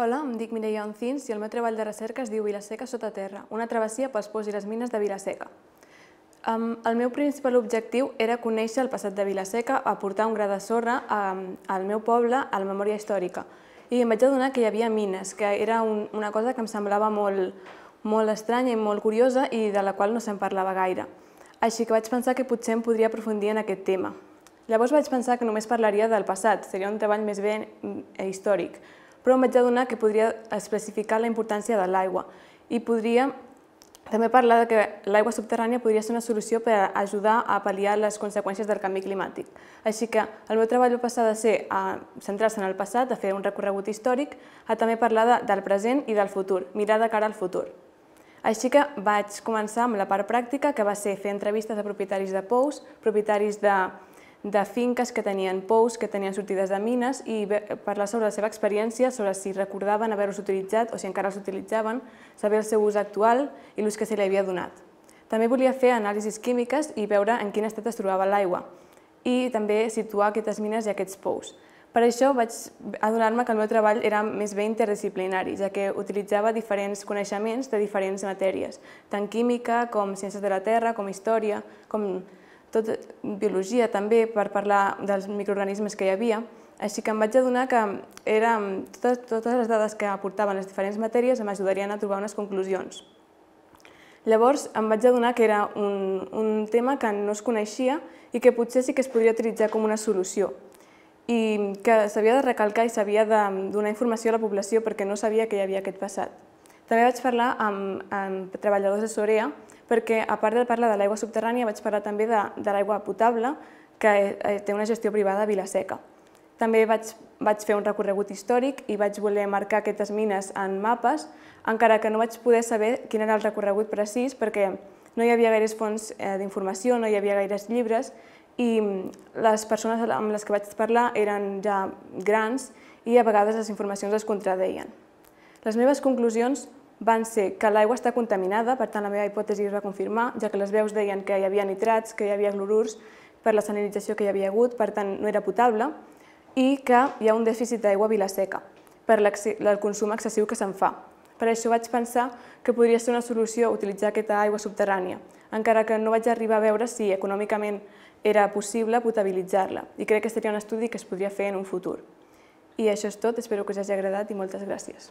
Hola, em dic Mireia Oncins i el meu treball de recerca es diu Vilaseca sota terra, una travessia pels pous i les mines de Vilaseca. el meu principal objectiu era conèixer el passat de Vilaseca, aportar un gra de sorra al meu poble, a la memòria històrica. I em vaig adonar que hi havia mines, que era una cosa que em semblava molt, molt estranya i molt curiosa i de la qual no se'n parlava gaire. Així que vaig pensar que potser em podria aprofundir en aquest tema. Llavors vaig pensar que només parlaria del passat, seria un treball més ben mm, històric, però em vaig adonar que podria especificar la importància de l'aigua i podria també parlar de que l'aigua subterrània podria ser una solució per ajudar a pal·liar les conseqüències del canvi climàtic. Així que el meu treball va passar de ser a centrar-se en el passat, a fer un recorregut històric, a també parlar de, del present i del futur, mirar de cara al futur. Així que vaig començar amb la part pràctica, que va ser fer entrevistes a propietaris de pous, propietaris de de finques que tenien pous, que tenien sortides de mines i parlar sobre la seva experiència, sobre si recordaven haver-los utilitzat o si encara els utilitzaven, saber el seu ús actual i l'ús que se li havia donat. També volia fer anàlisis químiques i veure en quin estat es trobava l'aigua i també situar aquestes mines i aquests pous. Per això vaig adonar-me que el meu treball era més bé interdisciplinari, ja que utilitzava diferents coneixements de diferents matèries, tant química com ciències de la terra, com història, com tot biologia també, per parlar dels microorganismes que hi havia, així que em vaig adonar que era, totes, totes les dades que aportaven les diferents matèries em ajudarien a trobar unes conclusions. Llavors em vaig adonar que era un, un tema que no es coneixia i que potser sí que es podria utilitzar com una solució i que s'havia de recalcar i s'havia de donar informació a la població perquè no sabia que hi havia aquest passat. També vaig parlar amb, amb treballadors de Sorea, perquè a part de parlar de l'aigua subterrània vaig parlar també de, de l'aigua potable, que eh, té una gestió privada a Vilaseca. També vaig, vaig fer un recorregut històric i vaig voler marcar aquestes mines en mapes, encara que no vaig poder saber quin era el recorregut precís perquè no hi havia gaires fonts eh, d'informació, no hi havia gaires llibres i mm, les persones amb les que vaig parlar eren ja grans i a vegades les informacions es contradeien. Les meves conclusions van ser que l'aigua està contaminada, per tant la meva hipòtesi es va confirmar, ja que les veus deien que hi havia nitrats, que hi havia clorurs, per la sanitització que hi havia hagut, per tant no era potable, i que hi ha un dèficit d'aigua a Vilaseca per el consum excessiu que se'n fa. Per això vaig pensar que podria ser una solució utilitzar aquesta aigua subterrània, encara que no vaig arribar a veure si econòmicament era possible potabilitzar-la, i crec que seria un estudi que es podria fer en un futur. I això és tot, espero que us hagi agradat i moltes gràcies.